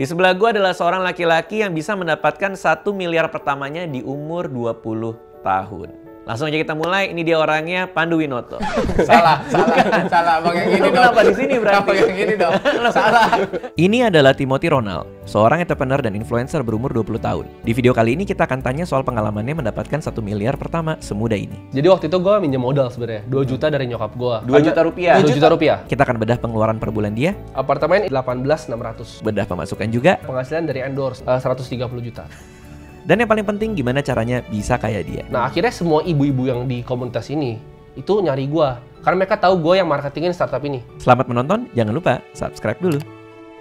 Di sebelah gue adalah seorang laki-laki yang bisa mendapatkan satu miliar pertamanya di umur 20 tahun. Langsung aja kita mulai. Ini dia orangnya Pandu Winoto. salah, salah, salah. Bang yang ini Kenapa di sini berarti? Kenapa yang ini dong? salah. Ini adalah Timothy Ronald, seorang entrepreneur dan influencer berumur 20 tahun. Di video kali ini kita akan tanya soal pengalamannya mendapatkan satu miliar pertama semuda ini. Jadi waktu itu gue minjem modal sebenarnya, 2 juta dari nyokap gue. 2 juta rupiah? 2 juta rupiah. Kita akan bedah pengeluaran per bulan dia. Apartemen 18.600. Bedah pemasukan juga. Penghasilan dari endorse eh, uh, 130 juta. Dan yang paling penting gimana caranya bisa kayak dia. Nah akhirnya semua ibu-ibu yang di komunitas ini itu nyari gue. Karena mereka tahu gue yang marketingin startup ini. Selamat menonton, jangan lupa subscribe dulu.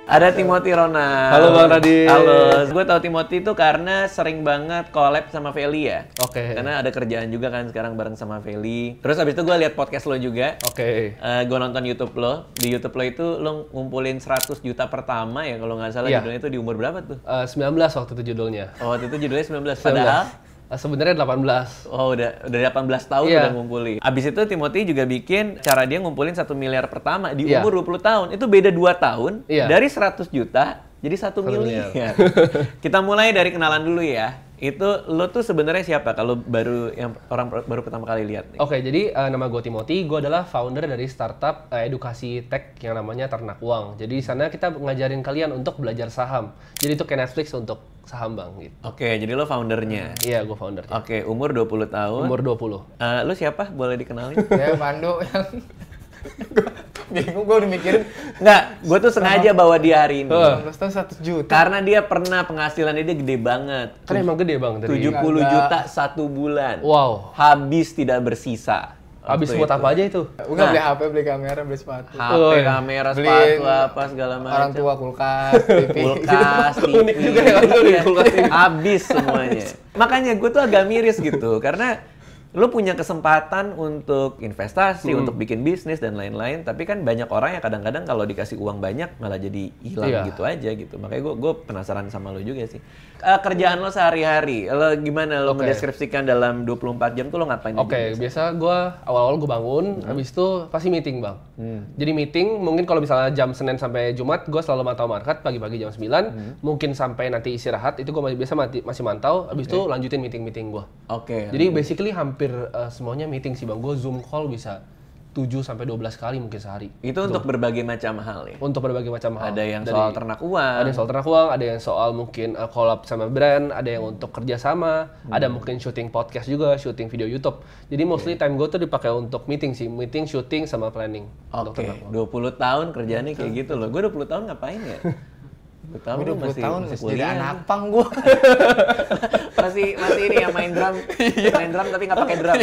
Ada Timothy Ronald. Halo Bang Radi. Halo. Gue tau Timothy itu karena sering banget collab sama Feli ya. Oke. Okay. Karena ada kerjaan juga kan sekarang bareng sama Feli. Terus abis itu gue liat podcast lo juga. Oke. Okay. Uh, eh, gue nonton YouTube lo. Di YouTube lo itu lo ngumpulin 100 juta pertama ya kalau nggak salah yeah. judulnya itu di umur berapa tuh? Uh, eh, 19 waktu itu judulnya. Oh, waktu itu judulnya 19. Padahal Eh, sebenarnya 18. Oh, udah udah 18 tahun yeah. udah ngumpulin. Abis itu Timothy juga bikin cara dia ngumpulin satu miliar pertama di yeah. umur 20 tahun. Itu beda 2 tahun yeah. dari 100 juta jadi satu miliar. miliar. Kita mulai dari kenalan dulu ya itu lo tuh sebenarnya siapa kalau baru yang orang baru pertama kali lihat nih? Oke, okay, jadi uh, nama gue Timothy, gue adalah founder dari startup uh, edukasi tech yang namanya Ternak Uang. Jadi di sana kita ngajarin kalian untuk belajar saham. Jadi itu kayak Netflix untuk saham bang gitu. Oke, okay, jadi lo foundernya? Iya, gue founder. Oke, okay, umur 20 tahun? Umur 20. Uh, eh, lo siapa? Boleh dikenalin? Saya Pandu yang bingung gue udah mikirin nggak gue tuh sengaja bawa dia hari ini tahun satu juta karena dia pernah penghasilan dia gede banget kan emang gede banget tujuh puluh juta satu bulan wow habis tidak bersisa Habis buat apa aja itu? Bukan nah, beli HP, beli kamera, beli sepatu. HP, oh, iya. kamera, beli sepatu, apa segala macam. Orang tua kulkas, TV. kulkas, TV. Unik juga ya, kulkas. Habis semuanya. Makanya gue tuh agak miris gitu karena lu punya kesempatan untuk investasi, hmm. untuk bikin bisnis dan lain-lain. Tapi kan banyak orang yang kadang-kadang kalau dikasih uang banyak malah jadi hilang yeah. gitu aja gitu. Makanya gue gue penasaran sama lu juga sih uh, kerjaan lo sehari-hari, lo gimana lo okay. mendeskripsikan dalam 24 jam tuh lo ngapain? Oke, okay, biasa gue awal-awal gue bangun, hmm. habis itu pasti meeting bang. Hmm. Jadi meeting mungkin kalau misalnya jam Senin sampai Jumat gue selalu mantau market pagi-pagi jam 9, hmm. mungkin sampai nanti istirahat itu gue masih biasa mati, masih mantau, habis okay. lanjutin meeting-meeting gue. Oke. Okay. Jadi okay. basically hampir uh, semuanya meeting sih bang, gue zoom call bisa 7 sampai 12 kali mungkin sehari. Itu untuk berbagai macam hal ya. Untuk berbagai macam hal. Ada yang Dari, soal ternak uang. Ada yang soal ternak uang, ada yang soal mungkin uh, collab sama brand, ada yang untuk kerjasama, hmm. ada mungkin syuting podcast juga, syuting video YouTube. Jadi mostly time gue tuh dipakai untuk meeting sih, meeting, syuting sama planning. Oke. Okay. 20 tahun kerjanya kayak gitu loh. Gue 20 tahun ngapain ya? 20 tahun udah masih, tahun masih kuliah. jadi anak pang gua. masih masih ini ya main drum iya. main drum tapi nggak pakai drum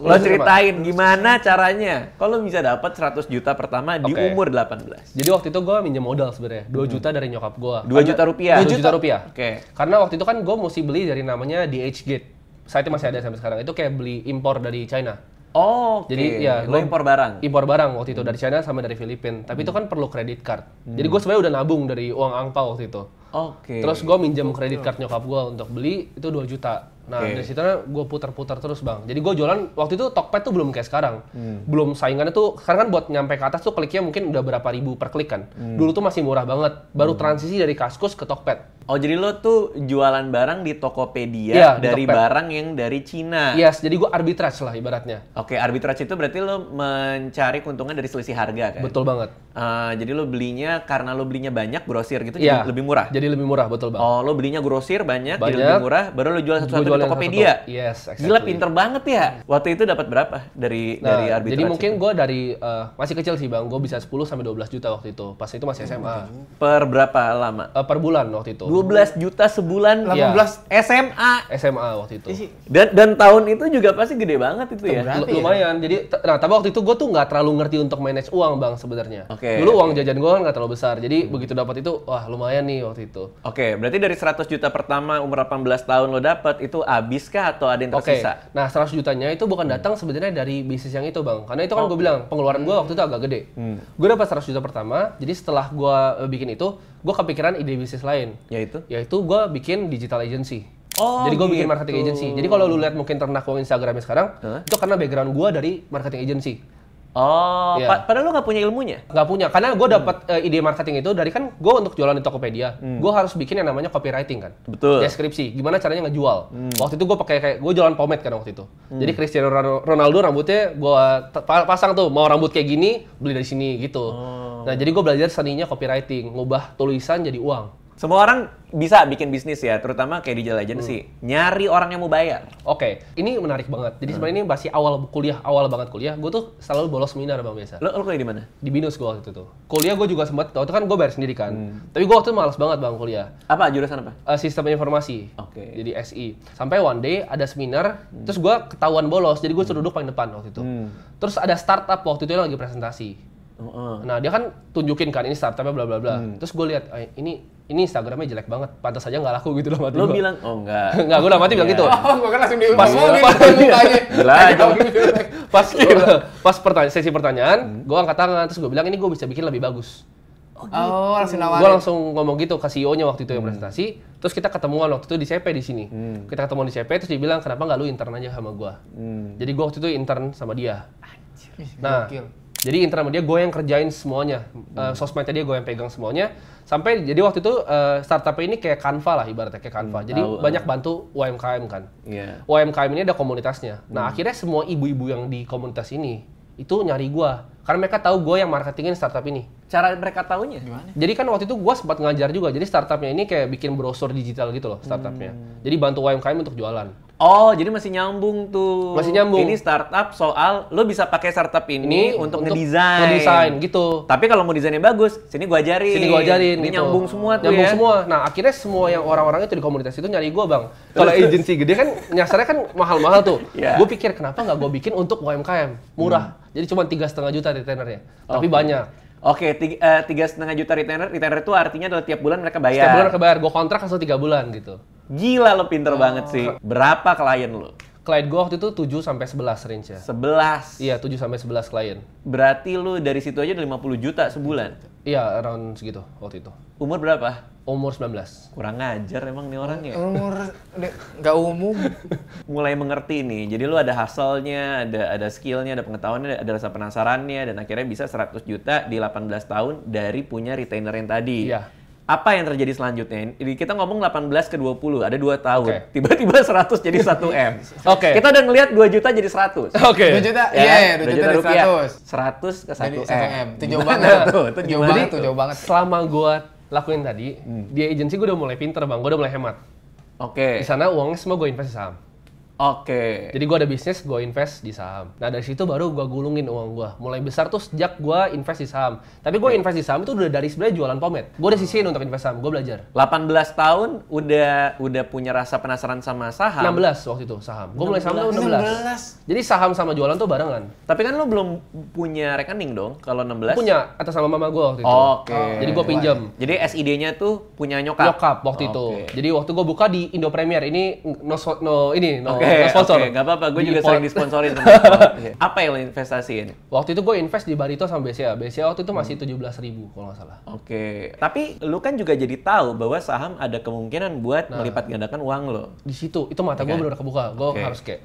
lo iya. ceritain gimana caranya kalau bisa dapat 100 juta pertama di okay. umur 18 jadi waktu itu gue minjem modal sebenarnya 2 hmm. juta dari nyokap gue 2 karena, juta rupiah 2 juta, juta rupiah oke okay. karena waktu itu kan gue mesti beli dari namanya DH Gate itu masih ada sampai sekarang itu kayak beli impor dari China Oh, okay. jadi ya lo impor barang. Impor barang waktu itu dari China sama dari Filipina. Tapi hmm. itu kan perlu kredit card. Jadi hmm. gue sebenarnya udah nabung dari uang angpau waktu itu. Oke. Okay. Terus gue minjem kredit card nyokap gue untuk beli itu 2 juta. Nah okay. dari situ gue putar-putar terus bang. Jadi gue jualan waktu itu Tokped tuh belum kayak sekarang, hmm. belum saingannya tuh. karena kan buat nyampe ke atas tuh kliknya mungkin udah berapa ribu per klik kan. Hmm. Dulu tuh masih murah banget. Baru hmm. transisi dari Kaskus ke Tokped. Oh jadi lo tuh jualan barang di Tokopedia ya, dari di barang yang dari Cina. Yes, jadi gue arbitrage lah ibaratnya. Oke, okay, arbitrage itu berarti lo mencari keuntungan dari selisih harga kan? Betul banget. Uh, jadi lo belinya karena lo belinya banyak grosir gitu ya. jadi iya. lebih murah. Jadi jadi lebih murah betul bang. Oh lo belinya grosir banyak, banyak. jadi lebih murah, baru lo jual satu-satu di Tokopedia. Satu. Yes, exactly. Gila pinter banget ya. Hmm. Waktu itu dapat berapa dari nah, dari arbitrasi? Jadi mungkin gue dari uh, masih kecil sih bang, gue bisa 10 sampai 12 juta waktu itu. Pas itu masih SMA. Per berapa lama? Uh, per bulan waktu itu. 12 juta sebulan, 18 ya. SMA. SMA waktu itu. Dan dan tahun itu juga pasti gede banget itu ya. Berarti ya? Lumayan. Ya? Jadi nah tapi waktu itu gue tuh nggak terlalu ngerti untuk manage uang bang sebenarnya. Okay. Dulu uang jajan gue kan nggak terlalu besar. Jadi hmm. begitu dapat itu wah lumayan nih waktu itu gitu. Oke, okay, berarti dari 100 juta pertama umur 18 tahun lo dapat itu habis kah atau ada yang tersisa? Okay. Nah, 100 jutanya itu bukan hmm. datang hmm. sebenarnya dari bisnis yang itu, Bang. Karena itu kan oh. gue bilang pengeluaran gue hmm. waktu itu agak gede. Hmm. Gue dapat 100 juta pertama, jadi setelah gue eh, bikin itu, gue kepikiran ide bisnis lain. Yaitu? Yaitu gue bikin digital agency. Oh, jadi gue gitu. bikin marketing agency. Jadi kalau lu lihat mungkin ternak uang Instagramnya sekarang, huh? itu karena background gue dari marketing agency. Oh, yeah. pa padahal lu nggak punya ilmunya? Nggak punya, karena gue dapat hmm. uh, ide marketing itu dari kan gue untuk jualan di Tokopedia, hmm. gue harus bikin yang namanya copywriting kan, betul. Deskripsi, gimana caranya ngejual. Hmm. Waktu itu gue pakai kayak gue jualan pomade kan waktu itu. Hmm. Jadi Cristiano Ronaldo rambutnya gue pasang tuh, mau rambut kayak gini beli dari sini gitu. Oh. Nah jadi gue belajar seninya copywriting, ngubah tulisan jadi uang. Semua orang bisa bikin bisnis ya, terutama kayak di agency. Hmm. Nyari orang yang mau bayar. Oke, okay. ini menarik banget. Jadi hmm. sebenarnya ini masih awal kuliah, awal banget kuliah. Gue tuh selalu bolos seminar bang biasa. Lo, lo kuliah di mana? Di binus gue waktu itu tuh. Kuliah gue juga sempat, waktu itu kan gue bayar sendiri kan. Hmm. Tapi gue waktu itu malas banget bang kuliah. Apa jurusan apa? Uh, sistem informasi. Oke. Okay. Jadi SI. Sampai one day ada seminar, hmm. terus gue ketahuan bolos, jadi gue hmm. duduk paling depan waktu itu. Hmm. Terus ada startup waktu itu yang lagi presentasi. Uh -uh. Nah dia kan tunjukin kan ini startupnya bla bla bla. Hmm. Terus gue lihat eh, ini ini Instagramnya jelek banget, pantas aja nggak laku gitu loh mati Lo gua. bilang, oh enggak. enggak, gue lama. mati bilang iya. gitu. Oh, gue kan langsung diumpas oh, gitu, gila, oh, gitu. pas, iya. pas, pas pertanyaan, sesi pertanyaan, gue angkat tangan, terus gue bilang, ini gue bisa bikin lebih bagus. Oh, gitu. oh langsung nawarin. Gue langsung ngomong gitu ke CEO-nya waktu itu yang hmm. presentasi. Terus kita ketemuan waktu itu di CP di sini. Hmm. Kita ketemuan di CP, terus dia kenapa nggak lu intern aja sama gue? Hmm. Jadi gue waktu itu intern sama dia. nah, gokil jadi internal media gue yang kerjain semuanya, hmm. uh, sosmednya dia gue yang pegang semuanya. Sampai jadi waktu itu uh, startup ini kayak Canva lah ibaratnya kayak Canva. Hmm, jadi oh, banyak uh. bantu UMKM kan. Yeah. UMKM ini ada komunitasnya. Nah hmm. akhirnya semua ibu-ibu yang di komunitas ini itu nyari gua. Karena mereka tahu gue yang marketingin startup ini. Cara mereka tahunya? Gimana? Jadi kan waktu itu gue sempat ngajar juga. Jadi startupnya ini kayak bikin brosur digital gitu loh startupnya. Hmm. Jadi bantu UMKM untuk jualan. Oh, jadi masih nyambung tuh. Masih nyambung. Ini startup soal lo bisa pakai startup ini, ini untuk, untuk ngedesain. Ngedesain gitu. Tapi kalau mau desainnya bagus, sini gua ajarin. Sini gua ajarin. Ini gitu. nyambung semua tuh Nyambung ya. semua. Nah, akhirnya semua yang orang-orang itu di komunitas itu nyari gua, Bang. Kalau agency gede kan nyasarnya kan mahal-mahal tuh. yeah. Gue pikir kenapa nggak gue bikin untuk UMKM murah. Hmm. Jadi cuma tiga setengah juta juta ya, Okay. Tapi banyak. Oke, okay, eh, tiga setengah juta retainer. Retainer itu artinya adalah tiap bulan mereka bayar. Setiap bulan mereka bayar. Gue kontrak langsung tiga bulan gitu. Gila lo pinter oh. banget sih. Berapa klien lo? Klien gue waktu itu tujuh sampai 11 range ya. 11? Iya, 7 sampai sebelas klien. Berarti lo dari situ aja udah puluh juta sebulan? Iya, around segitu waktu itu. Umur berapa? Umur 19. Kurang ajar emang nih orang ya. Umur nggak umum. Mulai mengerti nih. Jadi lu ada hasilnya, ada ada skillnya, ada pengetahuannya, ada rasa penasarannya dan akhirnya bisa 100 juta di 18 tahun dari punya retainer yang tadi. Iya. Apa yang terjadi selanjutnya? Jadi kita ngomong 18 ke 20, ada 2 tahun. tiba tiba okay. 100 jadi 1 M. Oke. okay. Kita udah ngelihat 2 juta jadi 100. Oke. Okay. 2 juta, ya iya, yeah, 2, 2 juta, juta rupiah. 100. 100 ke 1 jadi M. 1 M. Itu jauh banget. Tuh, itu jauh banget. Tuh, jauh banget. Selama gua lakuin tadi, hmm. di agensi gue udah mulai pinter bang, gue udah mulai hemat. Oke. Okay. Di sana uangnya semua gue invest saham. Oke. Okay. Jadi gua ada bisnis, gua invest di saham. Nah dari situ baru gua gulungin uang gua. Mulai besar tuh sejak gua invest di saham. Tapi gue invest di saham itu udah dari sebenarnya jualan pomet. Gua udah sisihin untuk invest saham. Gua belajar. 18 tahun udah udah punya rasa penasaran sama saham. 16 waktu itu saham. Gua mulai saham tuh 16. 16. Jadi saham sama jualan tuh barengan. Tapi kan lo belum punya rekening dong kalau 16? Punya atas sama mama gua waktu itu. Oke. Okay. Jadi gue pinjam. Jadi SID-nya tuh punya nyokap. Nyokap waktu okay. itu. Jadi waktu gua buka di Indo Premier ini no, no ini no. Okay yeah, sponsor. Okay, gak apa-apa, gue juga sering disponsorin sama Apa yang lo investasiin? Waktu itu gue invest di Barito sama BCA. BCA waktu itu masih hmm. tujuh belas ribu kalau nggak salah. Oke, okay. tapi lu kan juga jadi tahu bahwa saham ada kemungkinan buat nah, melipat gandakan uang lo. Di situ, itu mata okay. gue udah kebuka. Gue okay. harus kayak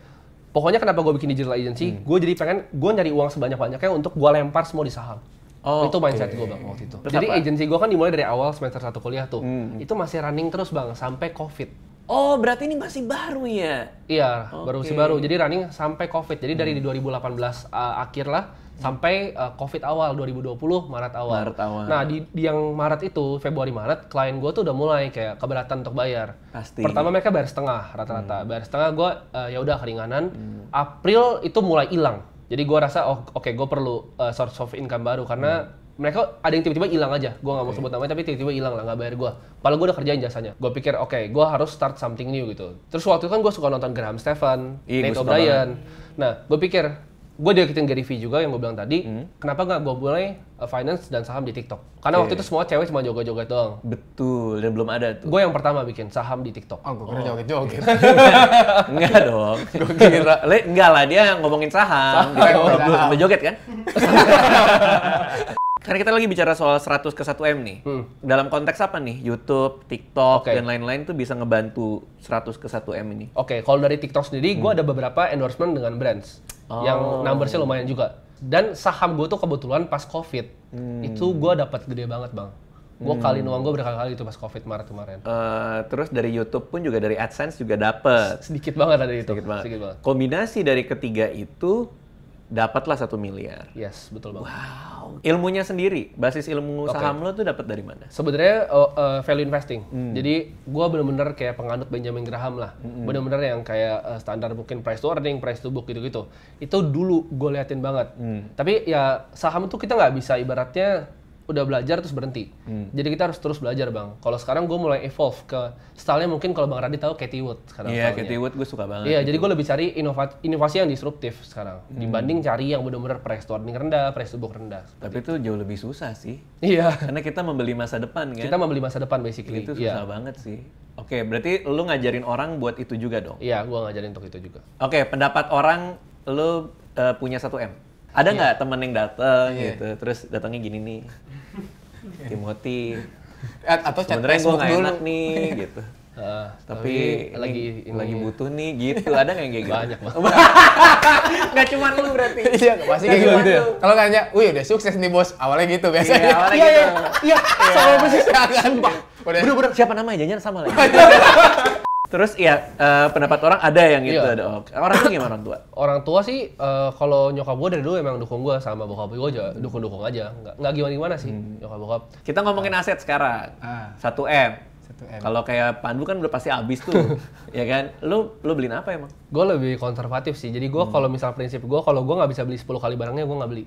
Pokoknya kenapa gue bikin digital agency, hmm. gue jadi pengen gue nyari uang sebanyak-banyaknya untuk gue lempar semua di saham. Oh, itu mindset okay. gue bang waktu itu. Terus Jadi apa? agensi gue kan dimulai dari awal semester satu kuliah tuh. Hmm. Itu masih running terus bang sampai covid. Oh, berarti ini masih baru ya? Iya, okay. baru masih baru. Jadi running sampai COVID. Jadi dari di 2018 uh, akhir lah sampai uh, COVID awal 2020 Maret awal. Maret awal. Nah, di, di yang Maret itu Februari Maret klien gue tuh udah mulai kayak keberatan untuk bayar. Pasti. Pertama mereka bayar setengah rata-rata. Hmm. Bayar setengah gue uh, ya udah keringanan. Hmm. April itu mulai hilang. Jadi gue rasa oh oke okay, gue perlu uh, source of income baru karena hmm mereka ada yang tiba-tiba hilang -tiba aja gue nggak mau okay. sebut namanya tapi tiba-tiba hilang -tiba lah nggak bayar gue padahal gue udah kerjain jasanya gue pikir oke okay, gue harus start something new gitu terus waktu itu kan gue suka nonton Graham Stephan Iyi, Nate O'Brien nah gue pikir gue deketin Gary Vee juga yang gue bilang tadi hmm. kenapa nggak gue mulai eh, finance dan saham di TikTok karena okay. waktu itu semua cewek cuma joget-joget doang betul dan belum ada tuh gue yang pertama bikin saham di TikTok oh gue kira oh. joget-joget enggak dong gue kira Le, enggak lah dia ngomongin saham, saham. Di TikTok. Oh, joget kan karena kita lagi bicara soal 100 ke 1 M nih. Hmm. Dalam konteks apa nih? YouTube, TikTok, okay. dan lain-lain tuh bisa ngebantu 100 ke 1 M ini. Oke, okay. kalau dari TikTok sendiri, hmm. gue ada beberapa endorsement dengan brands. Oh. Yang numbersnya lumayan juga. Dan saham gue tuh kebetulan pas COVID, hmm. itu gue dapat gede banget bang. Gue hmm. kali uang gue berkali-kali itu pas COVID Maret kemarin. Uh, terus dari YouTube pun juga dari AdSense juga dapet. Sedikit banget ada itu. Sedikit Sedikit banget. Kombinasi dari ketiga itu dapatlah satu miliar. Yes, betul banget. Wow. Ilmunya sendiri, basis ilmu okay. saham lo tuh dapat dari mana? Sebenarnya uh, value investing. Hmm. Jadi gua bener-bener kayak penganut Benjamin Graham lah. Hmm. Bener-bener yang kayak uh, standar mungkin price to earning, price to book gitu-gitu. Itu dulu gue liatin banget. Hmm. Tapi ya saham tuh kita nggak bisa ibaratnya udah belajar terus berhenti. Hmm. Jadi kita harus terus belajar bang. Kalau sekarang gue mulai evolve ke stylenya mungkin kalau bang Radit tahu Katie Wood sekarang. Iya yeah, Katie Wood gue suka banget. Iya jadi gitu. gue lebih cari inovasi, inovasi yang disruptif sekarang hmm. dibanding cari yang benar-benar price turning rendah, price to rendah. Tapi itu. jauh lebih susah sih. Iya. Karena kita membeli masa depan kan. Kita membeli masa depan basically. Itu iya. susah yeah. banget sih. Oke, okay, berarti lu ngajarin orang buat itu juga dong? Iya, gue ngajarin untuk itu juga. Oke, okay, pendapat orang lu uh, punya satu m ada iya. nggak yeah. temen yang datang yeah. gitu terus datangnya gini nih Timothy atau chat sebenarnya gue nggak enak nih iya. gitu Uh, tapi, lagi ini, lagi ya. butuh nih gitu ada nggak yang kayak gitu banyak nggak cuma lu berarti iya pasti kayak gitu, kalau nanya wih udah sukses nih bos awalnya gitu iya, biasanya iya awalnya iya, gitu iya sama persis sumpah bener bener siapa nama jangan sama lagi Terus ya uh, pendapat orang ada yang gitu, iya. ada orang tua gimana orang tua? Orang tua sih uh, kalau nyokap gue dari dulu emang dukung gue sama bokap gue aja dukung-dukung aja, nggak nggak gimana-gimana sih hmm. nyokap bokap. Kita ngomongin ah. aset sekarang, ah. satu ah. m. Kalau kayak Pandu kan udah pasti habis tuh, ya kan? Lu lu beliin apa emang? Gue lebih konservatif sih, jadi gue hmm. kalau misal prinsip gue kalau gue nggak bisa beli 10 kali barangnya gue nggak beli.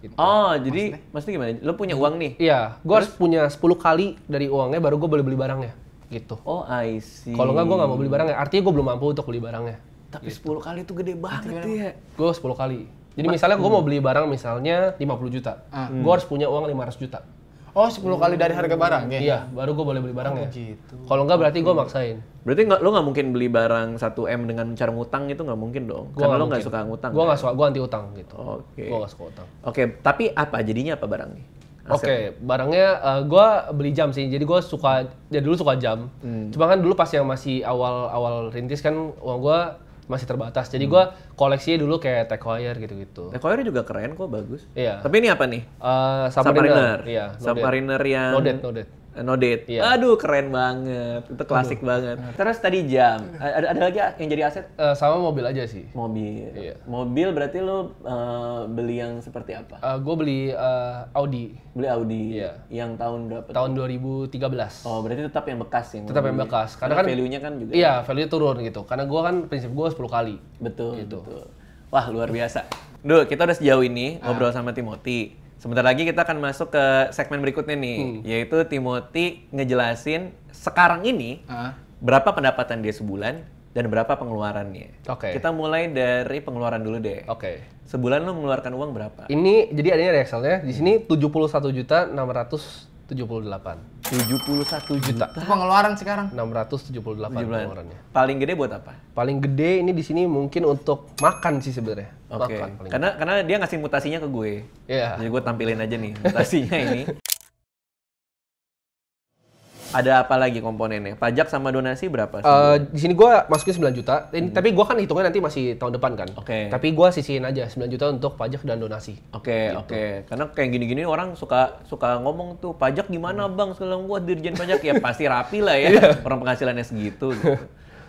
Gitu. Oh, jadi maksudnya? maksudnya gimana? Lu punya uang nih? Iya, gue harus punya 10 kali dari uangnya baru gue boleh beli barangnya gitu. Oh, I see. Kalau nggak gue nggak mau beli barangnya. Artinya gue belum mampu untuk beli barangnya. Tapi gitu. 10 kali itu gede banget ya. Gue 10 kali. Jadi Ma misalnya gue hmm. mau beli barang misalnya 50 juta. Hmm. Ah. Gue harus punya uang 500 juta. Oh, 10 kali dari harga barang ya? Iya, baru gue boleh beli barangnya. Oh, gitu. Kalau enggak berarti gue maksain. Berarti nggak, lo nggak mungkin beli barang 1M dengan cara ngutang itu nggak mungkin dong? Gua Karena lo nggak suka ngutang. Gue nggak kan? suka, gue anti utang gitu. Oke. Okay. Gue nggak suka utang. Oke, okay, tapi apa jadinya apa barangnya? Oke, okay, barangnya uh, eh, gue beli jam sih. Jadi gue suka, ya dulu suka jam. Hmm. Cuma kan dulu pas yang masih awal-awal rintis kan uang gue masih terbatas. Jadi hmm. gue koleksinya dulu kayak Techwire gitu-gitu. Tech juga keren kok, bagus. Iya. Tapi ini apa nih? Uh, Submariner. Submariner. Iya, no Submariner yang... Nodet, nodet. Eh, no date. Yeah. Aduh keren banget. Itu klasik Aduh. banget. Terus tadi jam. Ada, ada lagi yang jadi aset? Uh, sama mobil aja sih. Mobil. Iya. Mobil berarti lo uh, eh, beli yang seperti apa? Uh, gue beli uh, Audi. Beli Audi. Iya. Yang tahun berapa? Tahun 2013. Oh berarti tetap yang bekas yang. Tetap yang bekas. Karena, Karena kan value-nya kan juga. Iya, ya. value-nya turun gitu. Karena gue kan prinsip gue 10 kali. Betul. Gitu. Betul. Wah luar biasa. Duh, kita udah sejauh ini ah. ngobrol sama Timothy Sebentar lagi kita akan masuk ke segmen berikutnya nih, hmm. yaitu Timothy ngejelasin sekarang ini uh. berapa pendapatan dia sebulan dan berapa pengeluarannya. Oke. Okay. Kita mulai dari pengeluaran dulu deh. Oke. Okay. Sebulan lo mengeluarkan uang berapa? Ini jadi adanya Excelnya di sini tujuh puluh satu juta enam ratus 78. 71 juta. Itu pengeluaran sekarang 678 pengeluarannya. Paling gede buat apa? Paling gede ini di sini mungkin untuk makan sih sebenarnya. Oke. Okay. karena gede. karena dia ngasih mutasinya ke gue. Iya. Yeah. Jadi gue tampilin aja nih mutasinya ini. Ada apa lagi komponennya? Pajak sama donasi berapa? Uh, di sini gue masukin 9 juta. Ini, hmm. Tapi gue kan hitungnya nanti masih tahun depan kan. Oke. Okay. Tapi gue sisihin aja 9 juta untuk pajak dan donasi. Oke, okay, gitu. oke. Okay. Karena kayak gini-gini orang suka suka ngomong tuh pajak gimana hmm. bang? Sekarang gue dirjen pajak ya pasti rapi lah ya. yeah. orang penghasilannya segitu. Gitu.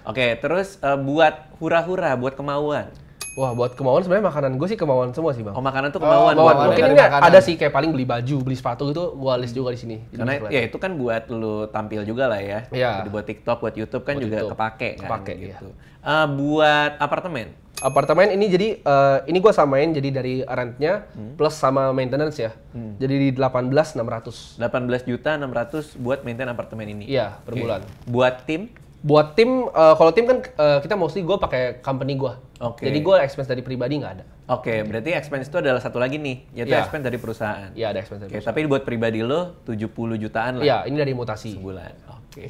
Oke, okay, terus uh, buat hura-hura, buat kemauan. Wah, buat kemauan sebenarnya makanan gue sih kemauan semua sih bang. Oh makanan tuh kemauan. Oh, Mungkin ini ada sih kayak paling beli baju, beli sepatu gitu, gue list juga di sini. Karena ya itu kan buat lu tampil juga lah ya. Iya. Buat TikTok, buat YouTube kan buat juga YouTube. kepake kan. Kepake iya. gitu. Iya. Uh, buat apartemen. Apartemen ini jadi uh, ini gue samain jadi dari rentnya hmm. plus sama maintenance ya. Hmm. Jadi di 18 600. 18 juta 600 buat maintain apartemen ini. Iya, per okay. bulan. Buat tim? buat tim uh, kalau tim kan uh, kita mostly gue pakai company gue okay. jadi gue expense dari pribadi nggak ada oke okay, berarti expense itu adalah satu lagi nih yaitu yeah. expense dari perusahaan iya yeah, ada expense dari okay, perusahaan tapi buat pribadi lo 70 jutaan lah iya yeah, ini dari mutasi sebulan oke okay.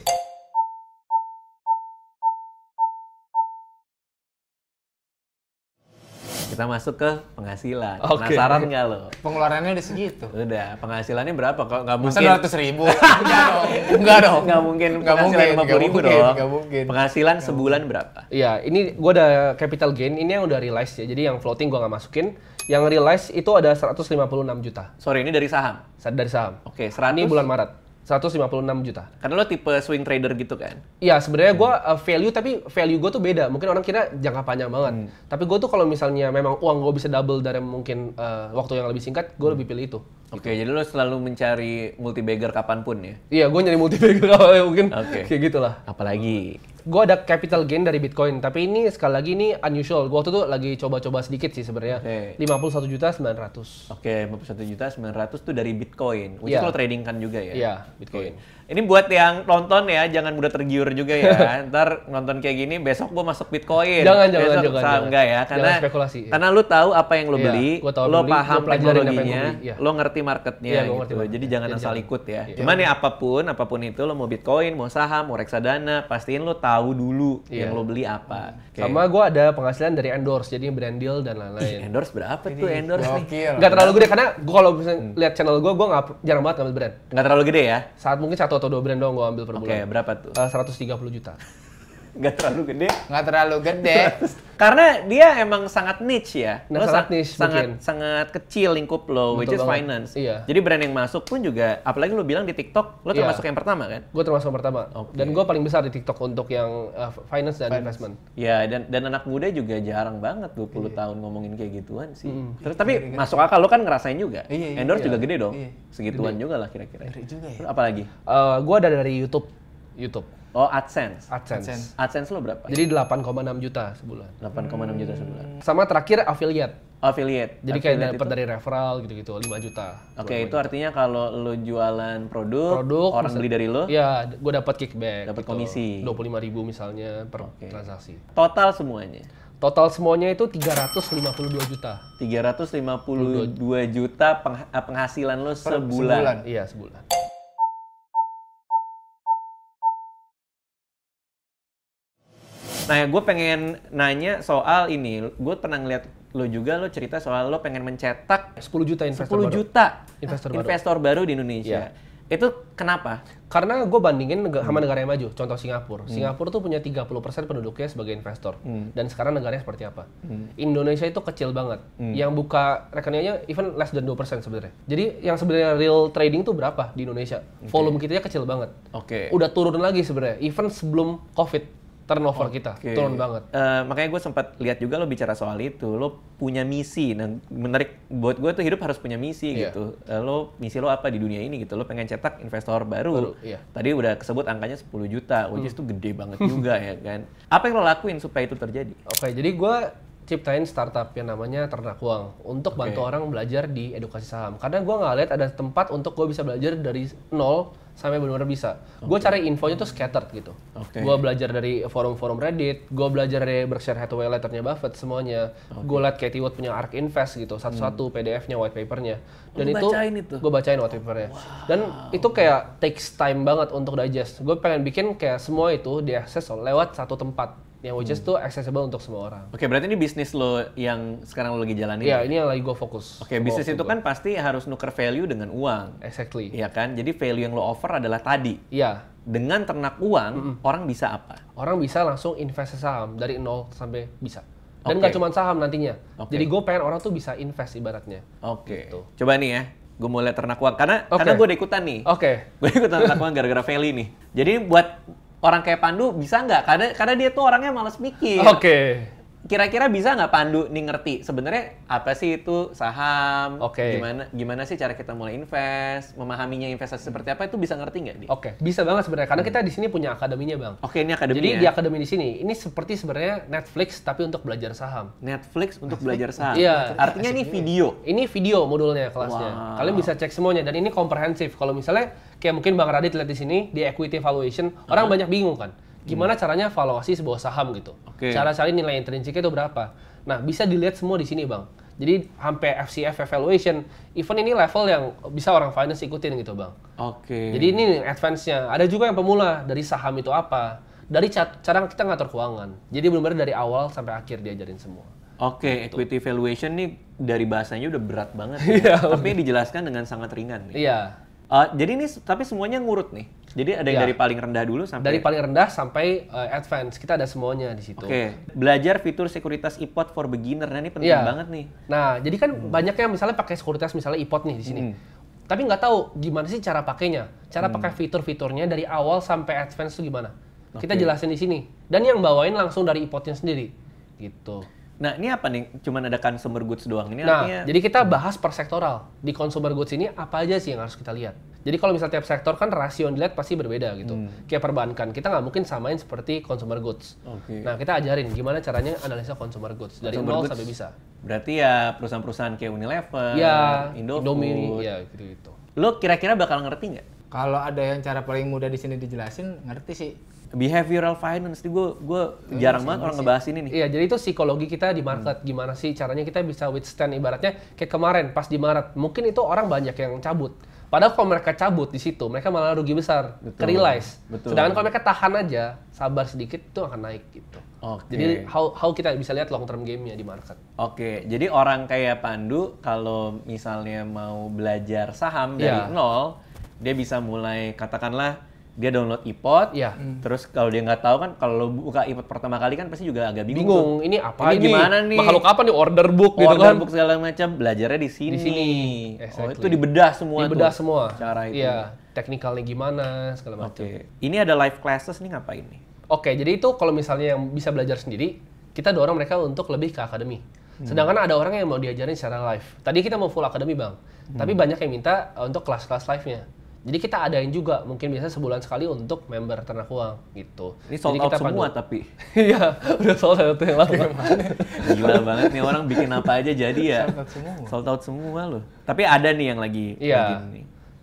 Kita masuk ke penghasilan. Okay. Penasaran nggak lo? Pengeluarannya udah segitu. Udah, penghasilannya berapa? Kok nggak mungkin? Masa 200 ribu? enggak dong. Enggak dong. Nggak mungkin penghasilan lima puluh ribu dong. Nggak mungkin. Penghasilan gak sebulan mungkin. berapa? Iya, ini gue ada capital gain, ini yang udah realize ya. Jadi yang floating gue nggak masukin. Yang realize itu ada 156 juta. Sorry, ini dari saham? Dari saham. Oke, okay, 100? bulan Maret. 156 juta. Karena lo tipe swing trader gitu kan? Iya, sebenarnya gua uh, value tapi value gue tuh beda. Mungkin orang kira jangka panjang banget. Hmm. Tapi gue tuh kalau misalnya memang uang gue bisa double dari mungkin uh, waktu yang lebih singkat, gue hmm. lebih pilih itu. Gitu. Oke, okay, jadi lo selalu mencari multi bagger kapanpun ya? Iya, gue nyari multi bagger awalnya mungkin okay. kayak gitulah. Apalagi? Gue ada capital gain dari Bitcoin, tapi ini sekali lagi ini unusual. Gue waktu itu lagi coba-coba sedikit sih sebenarnya. Lima puluh satu juta sembilan ratus. Oke, lima puluh satu juta sembilan ratus tuh dari Bitcoin. Iya. yeah. lo trading kan juga ya? Iya, yeah, Bitcoin. Okay. Ini buat yang nonton ya, jangan mudah tergiur juga ya. Ntar nonton kayak gini, besok gue masuk Bitcoin. Jangan, besok, jangan, jangan. jangan. Enggak ya, karena jangan spekulasi. Ya. Karena lu tahu apa yang lu ya, beli, lo tahu beli, paham teknologinya, ya. ngerti marketnya ya, gitu. Ngerti Jadi jangan ya, asal jangan. ikut ya. ya. Cuman ya apapun, apapun itu, lo mau Bitcoin, mau saham, mau reksadana, pastiin lo tahu dulu ya. yang lo beli apa. Okay. Sama gue ada penghasilan dari endorse, jadi brand deal dan lain-lain. Ih, endorse berapa ini tuh endorse nih? Gak terlalu gede, karena gue kalau misalnya hmm. lihat channel gue, gue jarang banget ngambil brand. Gak terlalu gede ya? Saat mungkin satu atau dua brand doang gue ambil per bulan. Oke, okay, berapa tuh? Eh, uh, 130 juta nggak terlalu gede nggak terlalu gede karena dia emang sangat niche ya nah, sangat niche sangat sangat kecil lingkup lo Betul which is banget. finance iya. jadi brand yang masuk pun juga apalagi lo bilang di TikTok lo iya. termasuk yang pertama kan gue termasuk yang pertama okay. dan gue paling besar di TikTok untuk yang uh, finance dan finance. investment ya dan dan anak muda juga jarang banget 20 iya. tahun ngomongin kayak gituan sih mm. terus tapi iya, iya, iya, masuk akal lo kan ngerasain juga iya, iya, endorse iya. juga gede dong iya. segituan gede. juga lah kira-kira ya. apalagi uh, eh, gue ada dari YouTube YouTube Oh, AdSense. AdSense. AdSense, lo berapa? Jadi 8,6 juta sebulan. 8,6 juta sebulan. Sama terakhir affiliate. Affiliate. Jadi affiliate kayak dapat dari referral gitu-gitu 5 juta. Oke, okay, itu artinya kalau lo jualan produk, produk orang beli dari lo? Iya, gue dapat kickback. Dapat gitu. komisi. 25 ribu misalnya per okay. transaksi. Total semuanya. Total semuanya itu 352 juta. 352 juta eh, penghasilan lo sebulan. sebulan. Iya, sebulan. Nah, gue pengen nanya soal ini. Gue pernah ngeliat lo juga lo cerita soal lo pengen mencetak 10 juta investor 10 baru. juta investor, baru. investor baru di Indonesia. Yeah. Itu kenapa? Karena gue bandingin neg sama hmm. negara yang maju. Contoh Singapura. Hmm. Singapura tuh punya 30% penduduknya sebagai investor. Hmm. Dan sekarang negaranya seperti apa? Hmm. Indonesia itu kecil banget. Hmm. Yang buka rekeningnya even less than 2% sebenarnya. Jadi yang sebenarnya real trading tuh berapa di Indonesia? Okay. Volume kita kecil banget. Oke. Okay. Udah turun lagi sebenarnya. Even sebelum Covid turnover okay. kita turun banget. Uh, makanya gue sempat lihat juga lo bicara soal itu, lo punya misi. Nah, menarik buat gue tuh hidup harus punya misi yeah. gitu. Uh, lo misi lo apa di dunia ini gitu? Lo pengen cetak investor baru. baru yeah. Tadi udah kesebut angkanya 10 juta, which hmm. itu gede banget juga ya kan. Apa yang lo lakuin supaya itu terjadi? Oke, okay, jadi gue ciptain startup yang namanya ternak uang untuk okay. bantu orang belajar di edukasi saham. Karena gue nggak lihat ada tempat untuk gue bisa belajar dari nol sampai benar-benar bisa. Okay. Gue cari infonya tuh scattered gitu. Okay. Gue belajar dari forum-forum Reddit, gue belajar dari Berkshire Hathaway letternya Buffett semuanya. Okay. Gue liat Katie Wood punya ARK Invest gitu, satu-satu hmm. PDF-nya, white papernya. Dan Lu itu, itu. gue bacain white papernya. Wow. Dan itu kayak takes time banget untuk digest. Gue pengen bikin kayak semua itu diakses lewat satu tempat yang which is hmm. tuh accessible untuk semua orang. Oke, okay, berarti ini bisnis lo yang sekarang lo lagi jalanin. Iya, ini yang lagi gue fokus. Oke, okay, bisnis itu gua. kan pasti harus nuker value dengan uang. Exactly. Iya kan? Jadi value yang lo offer adalah tadi. Iya. Dengan ternak uang, mm -mm. orang bisa apa? Orang bisa langsung invest saham dari nol sampai bisa. Dan okay. gak cuma saham nantinya. Okay. Jadi gue pengen orang tuh bisa invest ibaratnya. Oke. Okay. Gitu. Coba nih ya, gue mulai ternak uang karena okay. karena gue udah ikutan nih. Oke. Okay. Gue ikutan ternak uang gara-gara value nih. Jadi buat orang kayak Pandu bisa nggak? Karena karena dia tuh orangnya malas mikir. Oke. Okay kira-kira bisa nggak Pandu nih ngerti sebenarnya apa sih itu saham? Okay. Gimana gimana sih cara kita mulai invest, memahaminya investasi seperti apa itu bisa ngerti nggak Oke, okay. bisa banget sebenarnya karena kita di sini punya akademinya bang. Oke, okay, ini akademi. Jadi di akademi di sini ini seperti sebenarnya Netflix tapi untuk belajar saham. Netflix untuk Netflix. belajar saham. Iya. Artinya ini video. Ini video modulnya kelasnya. Wow. Kalian bisa cek semuanya dan ini komprehensif. Kalau misalnya kayak mungkin Bang Radit lihat di sini di equity valuation, uh -huh. orang banyak bingung kan Gimana hmm. caranya valuasi sebuah saham gitu. Okay. Cara cari nilai intrinsiknya itu berapa. Nah, bisa dilihat semua di sini, Bang. Jadi sampai FCF evaluation, even ini level yang bisa orang finance ikutin gitu, Bang. Oke. Okay. Jadi ini advance-nya. Ada juga yang pemula dari saham itu apa, dari cara kita ngatur keuangan. Jadi benar-benar dari awal sampai akhir diajarin semua. Oke, okay, gitu. equity valuation nih dari bahasanya udah berat banget ya. Tapi dijelaskan dengan sangat ringan Iya. Uh, jadi ini tapi semuanya ngurut nih. Jadi ada yang ya. dari paling rendah dulu sampai dari paling rendah sampai uh, advance. Kita ada semuanya di situ. Oke. Okay. Belajar fitur sekuritas iPod for beginner. Nah, ini penting ya. banget nih. Nah, jadi kan hmm. banyak yang misalnya pakai sekuritas misalnya iPod nih di sini. Hmm. Tapi nggak tahu gimana sih cara pakainya. Cara hmm. pakai fitur-fiturnya dari awal sampai advance itu gimana? Okay. Kita jelasin di sini. Dan yang bawain langsung dari iPodnya sendiri. Gitu. Nah, ini apa nih? Cuman ada consumer goods doang ini nah, artinya. jadi kita bahas per sektoral. Di consumer goods ini apa aja sih yang harus kita lihat? Jadi kalau misalnya tiap sektor kan rasio yang dilihat pasti berbeda gitu. Hmm. Kayak perbankan, kita nggak mungkin samain seperti consumer goods. Okay. Nah kita ajarin gimana caranya analisa consumer goods dari consumer nol sampai bisa. Berarti ya perusahaan-perusahaan kayak Unilever, ya, Indofood, Indomie, ya gitu-gitu. Lo kira-kira bakal ngerti nggak? Kalau ada yang cara paling mudah di sini dijelasin, ngerti sih behavioral finance gue gue gue jarang banget orang iya. ngebahas ini nih. Iya, jadi itu psikologi kita di market hmm. gimana sih caranya kita bisa withstand ibaratnya kayak kemarin pas di Maret mungkin itu orang banyak yang cabut. Padahal kalau mereka cabut di situ, mereka malah rugi besar, betul, realize. Betul. Sedangkan kalau mereka tahan aja, sabar sedikit itu akan naik gitu. Okay. Jadi how, how kita bisa lihat long term game-nya di market. Oke, okay. jadi orang kayak Pandu kalau misalnya mau belajar saham dari yeah. nol, dia bisa mulai katakanlah dia download iPod, ya. Hmm. terus kalau dia nggak tahu kan kalau buka iPod pertama kali kan pasti juga agak bingung. Bingung, ini apa ini nih? gimana nih? Makhluk apa nih order book gitu order gitu kan? book segala macam, belajarnya di sini. Di sini. Exactly. Oh, itu dibedah semua Dibedah tuh, semua. Cara itu. Iya, teknikalnya gimana segala macam. Okay. Ini ada live classes nih ngapain nih? Oke, okay, jadi itu kalau misalnya yang bisa belajar sendiri, kita dorong mereka untuk lebih ke akademi. Hmm. Sedangkan ada orang yang mau diajarin secara live. Tadi kita mau full akademi, Bang. Hmm. Tapi banyak yang minta untuk kelas-kelas live-nya. Jadi kita adain juga mungkin biasanya sebulan sekali untuk member ternak uang gitu. Ini sold Jadi out semua tapi. Iya, udah sold out yang lama. Gila banget nih orang bikin apa aja jadi ya. Sold out semua. Sold out semua loh. Tapi ada nih yang lagi. Iya.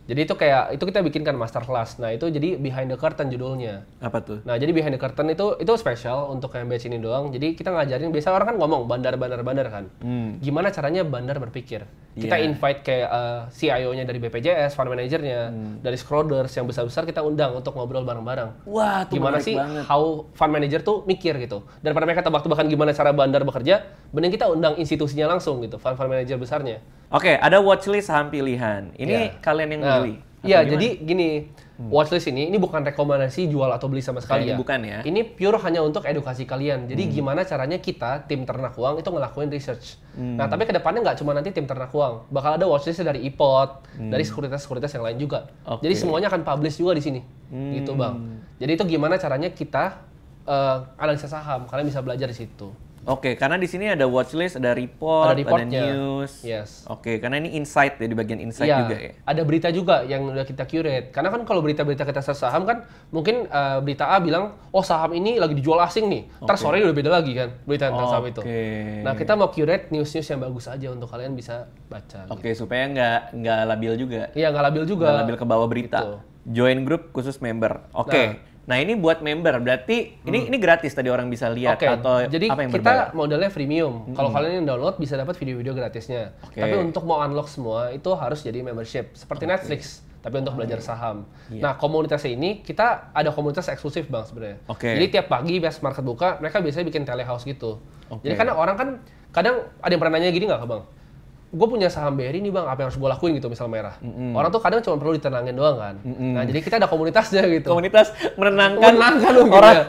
Jadi itu kayak itu kita bikinkan masterclass. Nah, itu jadi behind the curtain judulnya. Apa tuh? Nah, jadi behind the curtain itu itu spesial untuk yang batch ini doang. Jadi kita ngajarin biasa orang kan ngomong bandar-bandar bandar kan. Hmm. Gimana caranya bandar berpikir? Yeah. Kita iya. invite kayak uh, eh, CIO-nya dari BPJS, fund manajernya, hmm. dari scroders yang besar-besar kita undang untuk ngobrol bareng-bareng. Wah, tuh gimana sih banget. how fund manager tuh mikir gitu. Daripada mereka tebak-tebakan gimana cara bandar bekerja, mending kita undang institusinya langsung gitu, fund fund manager besarnya. Oke, okay, ada watchlist saham pilihan. Ini yeah. kalian yang beli. Nah, iya, jadi gini, hmm. watchlist ini ini bukan rekomendasi jual atau beli sama sekali okay, ya. Bukan ya. Ini pure hanya untuk edukasi kalian. Jadi hmm. gimana caranya kita tim ternak uang itu ngelakuin research. Hmm. Nah, tapi kedepannya nggak cuma nanti tim ternak uang, bakal ada watchlist dari IPOT, hmm. dari sekuritas-sekuritas yang lain juga. Okay. Jadi semuanya akan publish juga di sini, hmm. gitu bang. Jadi itu gimana caranya kita uh, analisa saham, kalian bisa belajar di situ. Oke, okay, karena di sini ada watchlist, ada report, ada, ada news. Yes. Oke, okay, karena ini insight ya di bagian insight ya, juga ya. Ada berita juga yang udah kita curate. Karena kan kalau berita-berita kita saham kan mungkin uh, berita A bilang, "Oh, saham ini lagi dijual asing nih." Okay. Terus sore udah beda lagi kan berita tentang okay. saham itu. Nah, kita mau curate news-news yang bagus aja untuk kalian bisa baca. Oke, okay, gitu. supaya nggak nggak labil juga. Iya, nggak labil juga. Nggak labil ke bawah berita. Gitu. Join grup khusus member. Oke. Okay. Nah, Nah ini buat member, berarti hmm. ini ini gratis tadi orang bisa lihat okay. atau Jadi apa yang kita berbayar? modelnya freemium. Hmm. Kalau kalian yang download bisa dapat video-video gratisnya. Okay. Tapi untuk mau unlock semua itu harus jadi membership seperti okay. Netflix. Tapi untuk oh. belajar saham. Yeah. Nah komunitas ini kita ada komunitas eksklusif bang sebenarnya. Okay. Jadi tiap pagi pas market buka mereka biasanya bikin telehouse gitu. Okay. Jadi karena orang kan kadang ada yang pernah nanya gini nggak bang? gue punya saham BRI nih bang, apa yang harus gue lakuin gitu misal merah. Mm-hmm. Orang tuh kadang cuma perlu ditenangin doang kan. Mm-hmm. Nah jadi kita ada komunitasnya gitu. Komunitas menenangkan, menenangkan gitu orang ya.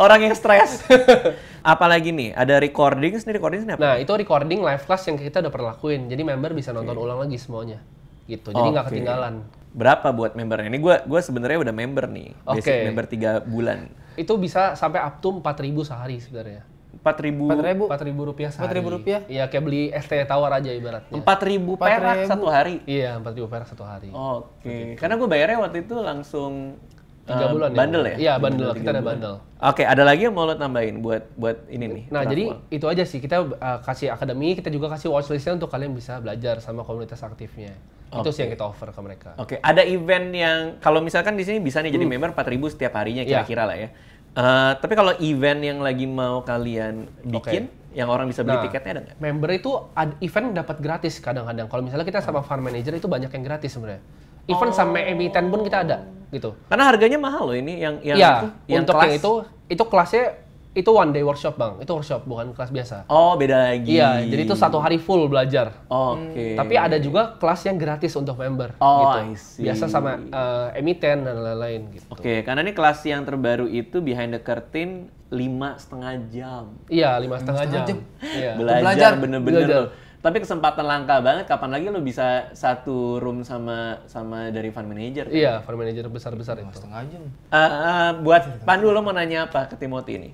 orang yang stres. Apalagi nih ada recording sih recording apa? Nah itu recording live class yang kita udah perlakuin Jadi member bisa nonton okay. ulang lagi semuanya. Gitu. Jadi nggak okay. ketinggalan. Berapa buat membernya? Ini gue gue sebenarnya udah member nih. Basic member 3 bulan. Itu bisa sampai up to 4000 sehari sebenarnya empat ribu empat ribu rupiah sehari empat ribu rupiah iya kayak beli es teh tawar aja ibaratnya empat ribu perak satu hari iya empat ribu perak satu hari oke okay. karena gue bayarnya waktu itu langsung tiga eh, bulan uh, ya? Iya bundle, kita ada bandel, Oke, ada lagi yang mau lo tambahin buat buat ini nih. Nah, jadi itu aja sih kita uh, kasih akademi, kita juga kasih watchlistnya untuk kalian bisa belajar sama komunitas aktifnya. Okay. Itu sih yang kita offer ke mereka. Oke, okay. ada event yang kalau misalkan di sini bisa nih jadi hmm. member 4000 setiap harinya iya. kira-kira yeah. lah ya. Eh, tapi kalau event yang lagi mau kalian bikin, okay. yang orang bisa beli nah, tiketnya ada nggak? Member itu ad, event dapat gratis kadang-kadang. Kalau misalnya kita sama farm manager itu banyak yang gratis sebenarnya. Event oh. sama emiten pun kita ada gitu. Karena harganya mahal loh ini yang yang ya, yang untuk kelas. yang itu itu kelasnya itu one day workshop bang itu workshop bukan kelas biasa oh beda lagi iya jadi itu satu hari full belajar oke okay. Hmm. tapi ada juga kelas yang gratis untuk member oh, gitu I see. biasa sama uh, eh, emiten dan lain-lain gitu oke okay, karena ini kelas yang terbaru itu behind the curtain lima setengah jam iya lima setengah jam, jam. Iya. belajar bener-bener tapi kesempatan langka banget kapan lagi lo bisa satu room sama sama dari fund manager kan? iya fund manager besar besar itu setengah jam uh, uh, buat Pandu lo mau nanya apa ke Timothy ini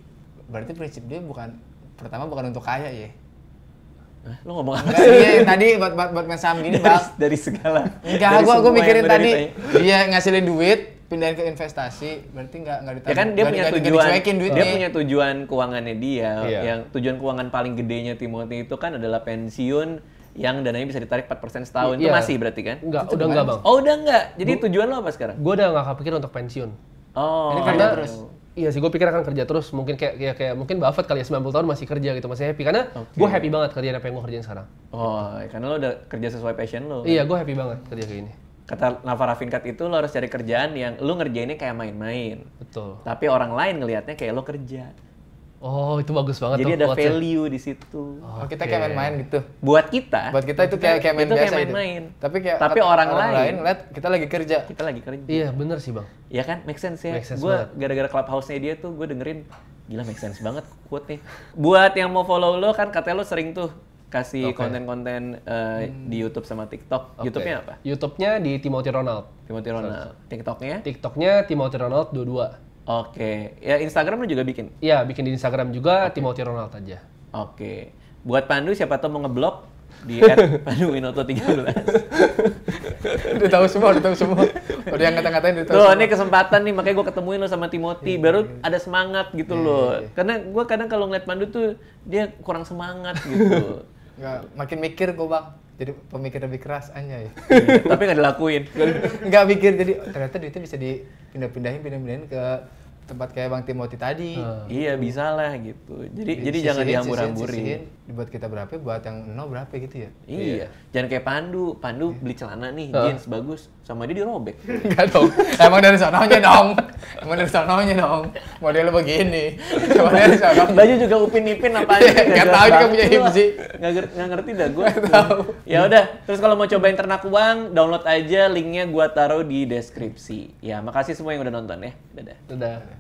berarti prinsip dia bukan pertama bukan untuk kaya ya lo ngomong apa? Enggak, iya, tadi buat buat buat main saham gini, dari, Bang. Dari segala. Enggak, dari gua gua mikirin tadi dia ngasilin duit, pindahin ke investasi, berarti enggak nggak ditanya. Ya kan dia punya gak, tujuan. Gak duit Dia punya tujuan keuangannya dia. Iya. Yang tujuan keuangan paling gedenya Timothy itu kan adalah pensiun yang dananya bisa ditarik 4% setahun. Iya. Itu masih berarti kan? Enggak, itu udah enggak, Bang. Oh, udah enggak. Jadi Bu, tujuan lo apa sekarang? Gua udah enggak kepikir untuk pensiun. Oh, ini karena terus. Iya sih, gue pikir akan kerja terus. Mungkin kayak ya, kayak mungkin Buffett kali ya 90 tahun masih kerja gitu, masih happy. Karena okay. gue happy banget kerjaan apa yang gue kerjain sekarang. Oh, karena lo udah kerja sesuai passion lo. Iya, gue happy banget kerja kayak ini. Kata Navara Finkat itu lo harus cari kerjaan yang lo ngerjainnya kayak main-main. Betul. Tapi orang lain ngelihatnya kayak lo kerja. Oh, itu bagus banget. Jadi tuh, ada value ya? di situ. Oh, kita kayak main-main gitu. Buat kita. Buat kita itu kayak kayak main itu biasa kayak gitu. main-main. Gitu. Tapi kayak Tapi orang, orang lain, lihat kita lagi kerja. Kita lagi kerja. Iya, bener sih, Bang. Iya kan? Make sense ya. Make sense gua gara-gara clubhouse-nya dia tuh gue dengerin gila make sense banget quote-nya. Buat yang mau follow lo kan katanya lo sering tuh kasih konten-konten okay. uh, eh, hmm. di YouTube sama TikTok. Okay. YouTube-nya apa? YouTube-nya di Timothy Ronald. Timothy Ronald. TikTok-nya? TikTok-nya Timothy Ronald 22. Oke, okay. ya Instagram lu juga bikin? Iya, bikin di Instagram juga okay. Timothy Ronald aja. Oke. Okay. Buat Pandu siapa tau mau ngeblok di panduwinoto 13. udah tahu semua, udah tahu semua. Udah yang kata-katain udah tahu. ini kesempatan nih makanya gue ketemuin lo sama Timothy, iya, baru iya, iya. ada semangat gitu yeah, loh. Karena gue kadang kalau ngeliat Pandu tuh dia kurang semangat gitu. Nggak, makin mikir gue, Bang jadi pemikir lebih keras aja ya. Tapi nggak dilakuin. Nggak mikir jadi ternyata duitnya bisa dipindah-pindahin, pindah-pindahin ke tempat kayak Bang Timothy tadi. Hmm. Iya bisa lah gitu. Jadi jadi, iya, jadi jangan dihambur-hamburin. Buat kita berapa, buat yang no berapa gitu ya. Iya. iya. Jangan kayak Pandu. Pandu iya. beli celana nih, jeans uh. bagus sama dia dirobek. Enggak dong. Emang dari sononya dong. Emang dari sononya dong. Model begini. Emang dari sononya. Baju juga upin ipin apa aja. Enggak iya, tahu juga punya sih. Enggak ngerti dah gue. Ya udah, terus kalau mau cobain ternak uang, download aja linknya gue taruh di deskripsi. Ya, makasih semua yang udah nonton ya. Dadah. Dadah.